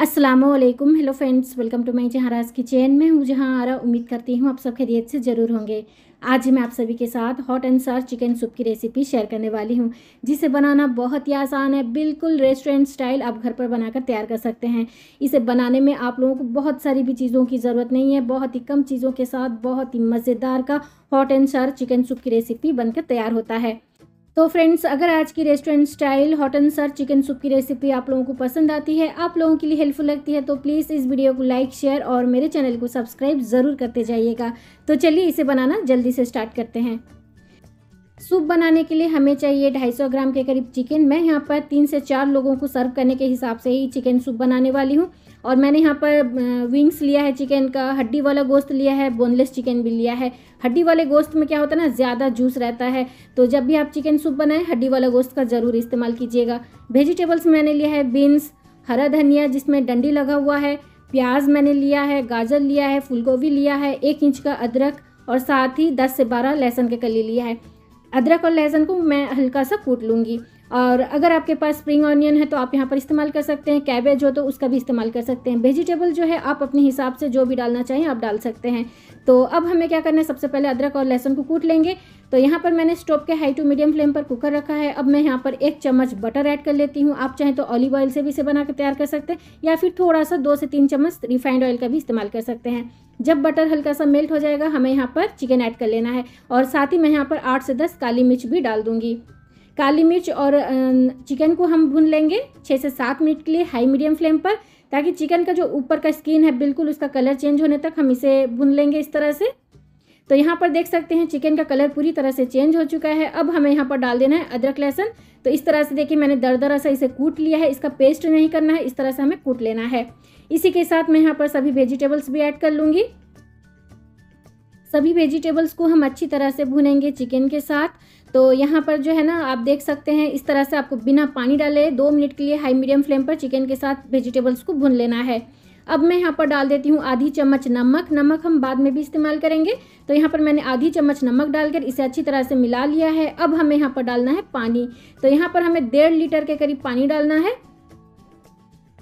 Aslam hello friends welcome to my Jahanraj kitchen मैं हूँ जहाँ आरा उम्मीद करती हूँ आप सब खैरियत से ज़रूर होंगे आज मैं आप सभी के साथ hot and sour chicken soup की रेसिपी शेयर करने वाली हूँ जिसे बनाना बहुत ही आसान है बिल्कुल रेस्टोरेंट स्टाइल आप घर पर बनाकर तैयार कर सकते हैं इसे बनाने में आप लोगों को बहुत सारी भी चीज़ों की ज़रूरत नहीं है बहुत ही कम चीज़ों के साथ बहुत ही मज़ेदार का hot and sour chicken soup की रेसिपी बनकर तैयार होता है तो फ्रेंड्स अगर आज की restaurant style hot and sour chicken soup की रेसिपी आप लोगों को पसंद आती है आप लोगों के लिए हेल्पफुल लगती है तो प्लीज़ इस वीडियो को लाइक शेयर और मेरे चैनल को सब्सक्राइब ज़रूर करते जाइएगा तो चलिए इसे बनाना जल्दी से स्टार्ट करते हैं सूप बनाने के लिए हमें चाहिए 250 ग्राम के करीब चिकन मैं यहाँ पर तीन से चार लोगों को सर्व करने के हिसाब से ही चिकन सूप बनाने वाली हूँ और मैंने यहाँ पर विंग्स लिया है चिकन का हड्डी वाला गोश्त लिया है बोनलेस चिकन भी लिया है हड्डी वाले गोश्त में क्या होता है ना ज़्यादा जूस रहता है तो जब भी आप चिकन सूप बनाएं हड्डी वाला गोश्त का ज़रूर इस्तेमाल कीजिएगा वेजिटेबल्स मैंने लिया है बीन्स हरा धनिया जिसमें डंडी लगा हुआ है प्याज मैंने लिया है गाजर लिया है फूलगोभी लिया है एक इंच का अदरक और साथ ही 10 से 12 लहसुन के कली लिया है अदरक और लहसुन को मैं हल्का सा कूट लूँगी और अगर आपके पास स्प्रिंग ऑनियन है तो आप यहाँ पर इस्तेमाल कर सकते हैं कैबेज हो तो उसका भी इस्तेमाल कर सकते हैं वेजिटेबल जो है आप अपने हिसाब से जो भी डालना चाहिए आप डाल सकते हैं तो अब हमें क्या करना है सबसे पहले अदरक और लहसुन को कूट लेंगे तो यहाँ पर मैंने स्टोव के हाई टू मीडियम फ्लेम पर कुकर रखा है अब मैं यहाँ पर एक चम्मच बटर ऐड कर लेती हूँ आप चाहें तो ऑलिव ऑयल से भी इसे बना कर तैयार कर सकते हैं या फिर थोड़ा सा दो से तीन चम्मच रिफाइंड ऑयल का भी इस्तेमाल कर सकते हैं जब बटर हल्का सा मेल्ट हो जाएगा हमें यहाँ पर चिकन ऐड कर लेना है और साथ ही मैं यहाँ पर आठ से दस काली मिर्च भी डाल दूँगी काली मिर्च और चिकन को हम भून लेंगे छः से सात मिनट के लिए हाई मीडियम फ्लेम पर ताकि चिकन का जो ऊपर का स्किन है बिल्कुल उसका कलर चेंज होने तक हम इसे भून लेंगे इस तरह से तो यहाँ पर देख सकते हैं चिकन का कलर पूरी तरह से चेंज हो चुका है अब हमें यहाँ पर डाल देना है अदरक लहसन तो इस तरह से देखिए मैंने दर दरा सा इसे कूट लिया है इसका पेस्ट नहीं करना है इस तरह से हमें कूट लेना है इसी के साथ मैं यहाँ पर सभी वेजिटेबल्स भी ऐड कर लूँगी सभी वेजिटेबल्स को हम अच्छी तरह से भुनेंगे चिकन के साथ तो यहाँ पर जो है ना आप देख सकते हैं इस तरह से आपको बिना पानी डाले दो मिनट के लिए हाई मीडियम फ्लेम पर चिकन के साथ वेजिटेबल्स को भून लेना है अब मैं यहाँ पर डाल देती हूँ आधी चम्मच नमक नमक हम बाद में भी इस्तेमाल करेंगे तो यहाँ पर मैंने आधी चम्मच नमक डालकर इसे अच्छी तरह से मिला लिया है अब हमें यहाँ पर डालना है पानी तो यहाँ पर हमें डेढ़ लीटर के करीब पानी डालना है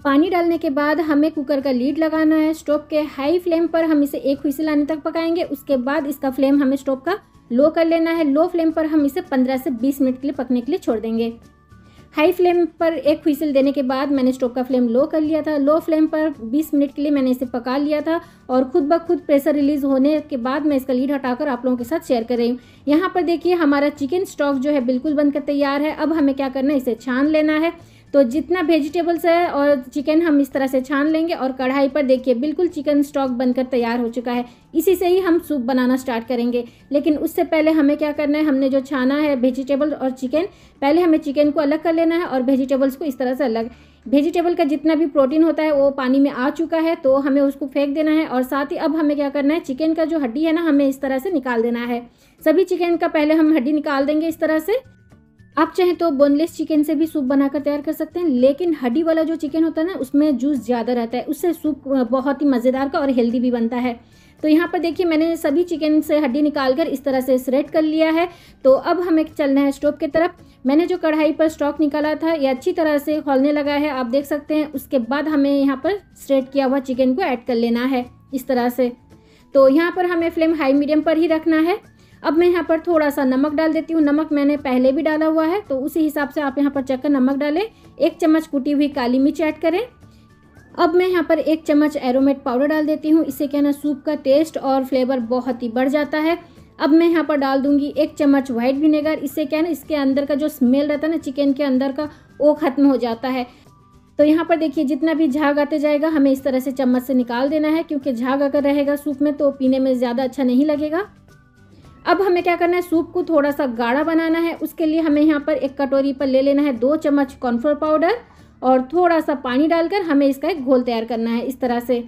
पानी डालने के बाद हमें कुकर का लीड लगाना है स्टोव के हाई फ्लेम पर हम इसे एक हुई लाने तक पकाएंगे उसके बाद इसका फ्लेम हमें स्टोव का लो कर लेना है लो फ्लेम पर हम इसे 15 से 20 मिनट के लिए पकने के लिए छोड़ देंगे हाई फ्लेम पर एक फीसल देने के बाद मैंने स्टोव का फ्लेम लो कर लिया था लो फ्लेम पर 20 मिनट के लिए मैंने इसे पका लिया था और खुद ब खुद प्रेशर रिलीज होने के बाद मैं इसका लीड हटाकर आप लोगों के साथ शेयर कर रही हूँ यहाँ पर देखिए हमारा चिकन स्टॉक जो है बिल्कुल बनकर तैयार है अब हमें क्या करना है इसे छान लेना है तो जितना वेजिटेबल्स है और चिकन हम इस तरह से छान लेंगे और कढ़ाई पर देखिए बिल्कुल चिकन स्टॉक बनकर तैयार हो चुका है इसी से ही हम सूप बनाना स्टार्ट करेंगे लेकिन उससे पहले हमें क्या करना है हमने जो छाना है वेजिटेबल और चिकन पहले हमें चिकन को अलग कर लेना है और वेजिटेबल्स को इस तरह से अलग वेजिटेबल का जितना भी प्रोटीन होता है वो पानी में आ चुका है तो हमें उसको फेंक देना है और साथ ही अब हमें क्या करना है चिकन का जो हड्डी है ना हमें इस तरह से निकाल देना है सभी चिकन का पहले हम हड्डी निकाल देंगे इस तरह से आप चाहें तो बोनलेस चिकन से भी सूप बनाकर तैयार कर सकते हैं लेकिन हड्डी वाला जो चिकन होता है ना उसमें जूस ज़्यादा रहता है उससे सूप बहुत ही मज़ेदार का और हेल्दी भी बनता है तो यहाँ पर देखिए मैंने सभी चिकन से हड्डी निकाल कर इस तरह से स्रेड कर लिया है तो अब हमें चलना है स्टोव की तरफ मैंने जो कढ़ाई पर स्टॉक निकाला था ये अच्छी तरह से खोलने लगा है आप देख सकते हैं उसके बाद हमें यहाँ पर स्ट्रेट किया हुआ चिकन को ऐड कर लेना है इस तरह से तो यहाँ पर हमें फ्लेम हाई मीडियम पर ही रखना है अब मैं यहाँ पर थोड़ा सा नमक डाल देती हूँ नमक मैंने पहले भी डाला हुआ है तो उसी हिसाब से आप यहाँ पर चक्कर नमक डालें एक चम्मच कूटी हुई काली मिर्च ऐड करें अब मैं यहाँ पर एक चम्मच एरोमेट पाउडर डाल देती हूँ इससे क्या ना सूप का टेस्ट और फ्लेवर बहुत ही बढ़ जाता है अब मैं यहाँ पर डाल दूंगी एक चम्मच वाइट विनेगर इससे क्या ना इसके अंदर का जो स्मेल रहता है ना चिकन के अंदर का वो ख़त्म हो जाता है तो यहाँ पर देखिए जितना भी झाग आते जाएगा हमें इस तरह से चम्मच से निकाल देना है क्योंकि झाग अगर रहेगा सूप में तो पीने में ज़्यादा अच्छा नहीं लगेगा अब हमें क्या करना है सूप को थोड़ा सा गाढ़ा बनाना है उसके लिए हमें यहाँ पर एक कटोरी पर ले लेना है दो चम्मच कॉर्नफ्लोर पाउडर और थोड़ा सा पानी डालकर हमें इसका एक घोल तैयार करना है इस तरह से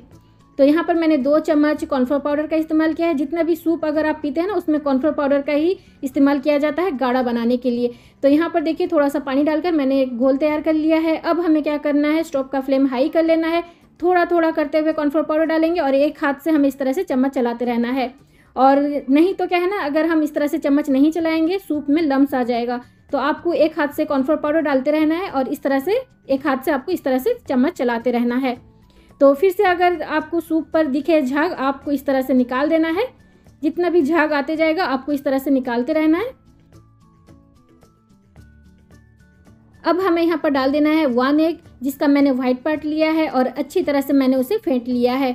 तो यहाँ पर मैंने दो चम्मच कॉर्नफ्लोर पाउडर का इस्तेमाल किया है जितना भी सूप अगर आप पीते हैं ना उसमें कॉर्नफ्लोर पाउडर का ही इस्तेमाल किया जाता है गाढ़ा बनाने के लिए तो यहाँ पर देखिए थोड़ा सा पानी डालकर मैंने एक घोल तैयार कर लिया है अब हमें क्या करना है स्टोव का फ्लेम हाई कर लेना है थोड़ा थोड़ा करते हुए कॉर्नफ्लोर पाउडर डालेंगे और एक हाथ से हमें इस तरह से चम्मच चलाते रहना है और नहीं तो क्या है ना अगर हम इस तरह से चम्मच नहीं चलाएंगे सूप में लम्स आ जाएगा तो आपको एक हाथ से कॉर्नफ्लोर पाउडर डालते रहना है और इस तरह से एक हाथ से आपको इस तरह से चम्मच चलाते रहना है तो फिर से अगर आपको सूप पर दिखे झाग आपको इस तरह से निकाल देना है जितना भी झाग आते जाएगा आपको इस तरह से निकालते रहना है अब हमें यहाँ पर डाल देना है वन एग जिसका मैंने व्हाइट पार्ट लिया है और अच्छी तरह से मैंने उसे फेंट लिया है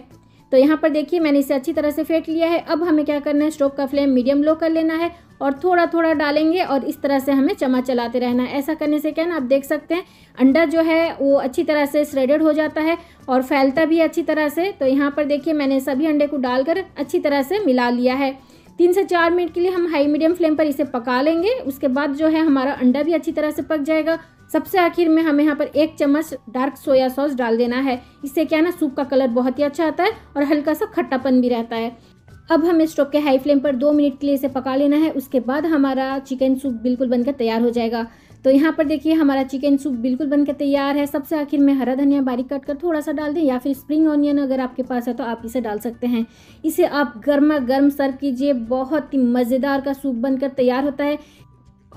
तो यहाँ पर देखिए मैंने इसे अच्छी तरह से फेंट लिया है अब हमें क्या करना है स्टोव का फ्लेम मीडियम लो कर लेना है और थोड़ा थोड़ा डालेंगे और इस तरह से हमें चमच चलाते रहना है ऐसा करने से क्या ना आप देख सकते हैं अंडा जो है वो अच्छी तरह से श्रेडेड हो जाता है और फैलता भी अच्छी तरह से तो यहाँ पर देखिए मैंने सभी अंडे को डालकर अच्छी तरह से मिला लिया है तीन से चार मिनट के लिए हम हाई मीडियम फ्लेम पर इसे पका लेंगे उसके बाद जो है हमारा अंडा भी अच्छी तरह से पक जाएगा सबसे आखिर में हमें यहाँ पर एक चम्मच डार्क सोया सॉस डाल देना है इससे क्या ना सूप का कलर बहुत ही अच्छा आता है और हल्का सा खट्टापन भी रहता है अब हमें स्टोव के हाई फ्लेम पर दो मिनट के लिए इसे पका लेना है उसके बाद हमारा चिकन सूप बिल्कुल बनकर तैयार हो जाएगा तो यहाँ पर देखिए हमारा चिकन सूप बिल्कुल बनकर तैयार है सबसे आखिर में हरा धनिया बारीक काट कर थोड़ा सा डाल दें या फिर स्प्रिंग ऑनियन अगर आपके पास है तो आप इसे डाल सकते हैं इसे आप गर्मा गर्म सर्व कीजिए बहुत ही मज़ेदार का सूप बनकर तैयार होता है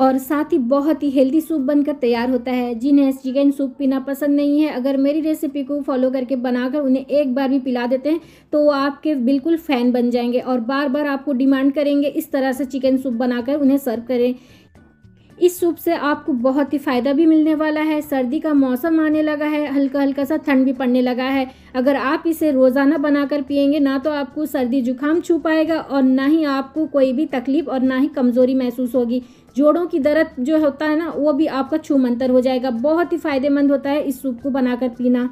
और साथ ही बहुत ही हेल्दी सूप बनकर तैयार होता है जिन्हें चिकन सूप पीना पसंद नहीं है अगर मेरी रेसिपी को फॉलो करके बनाकर उन्हें एक बार भी पिला देते हैं तो वो आपके बिल्कुल फ़ैन बन जाएंगे और बार बार आपको डिमांड करेंगे इस तरह से चिकन सूप बनाकर उन्हें सर्व करें इस सूप से आपको बहुत ही फ़ायदा भी मिलने वाला है सर्दी का मौसम आने लगा है हल्का हल्का सा ठंड भी पड़ने लगा है अगर आप इसे रोज़ाना बनाकर पियेंगे ना तो आपको सर्दी जुकाम छू पाएगा और ना ही आपको कोई भी तकलीफ़ और ना ही कमज़ोरी महसूस होगी जोड़ों की दर्द जो होता है ना वो भी आपका छूमंतर हो जाएगा बहुत ही फ़ायदेमंद होता है इस सूप को बनाकर पीना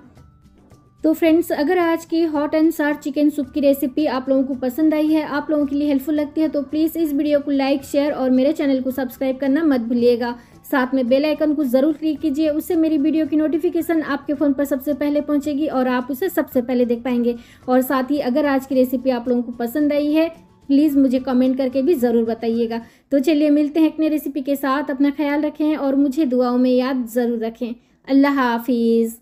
तो फ्रेंड्स अगर आज की hot and sour chicken soup की रेसिपी आप लोगों को पसंद आई है आप लोगों के लिए हेल्पफुल लगती है तो प्लीज़ इस वीडियो को लाइक शेयर और मेरे चैनल को सब्सक्राइब करना मत भूलिएगा साथ में बेल आइकन को ज़रूर क्लिक कीजिए उससे मेरी वीडियो की नोटिफिकेशन आपके फ़ोन पर सबसे पहले पहुँचेगी और आप उसे सबसे पहले देख पाएंगे और साथ ही अगर आज की रेसिपी आप लोगों को पसंद आई है प्लीज़ मुझे कमेंट करके भी ज़रूर बताइएगा तो चलिए मिलते हैं अपने रेसिपी के साथ अपना ख्याल रखें और मुझे दुआओं में याद ज़रूर रखें अल्लाह हाफिज़